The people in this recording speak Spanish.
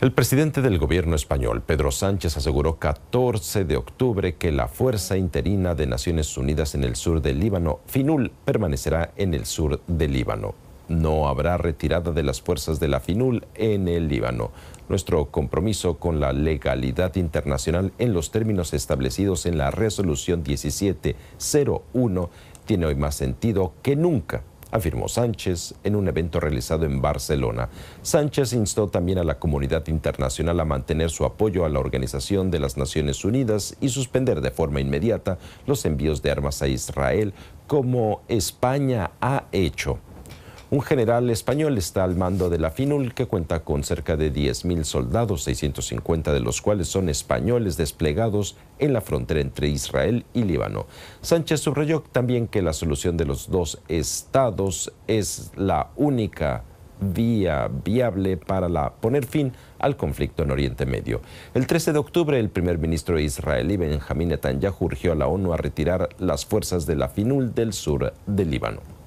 El presidente del gobierno español, Pedro Sánchez, aseguró 14 de octubre que la Fuerza Interina de Naciones Unidas en el sur del Líbano, FINUL, permanecerá en el sur del Líbano. No habrá retirada de las fuerzas de la FINUL en el Líbano. Nuestro compromiso con la legalidad internacional en los términos establecidos en la resolución 1701 tiene hoy más sentido que nunca, afirmó Sánchez en un evento realizado en Barcelona. Sánchez instó también a la comunidad internacional a mantener su apoyo a la Organización de las Naciones Unidas y suspender de forma inmediata los envíos de armas a Israel, como España ha hecho. Un general español está al mando de la FINUL que cuenta con cerca de 10.000 soldados, 650 de los cuales son españoles desplegados en la frontera entre Israel y Líbano. Sánchez subrayó también que la solución de los dos estados es la única vía viable para poner fin al conflicto en Oriente Medio. El 13 de octubre, el primer ministro israelí Benjamín Netanyahu urgió a la ONU a retirar las fuerzas de la FINUL del sur del Líbano.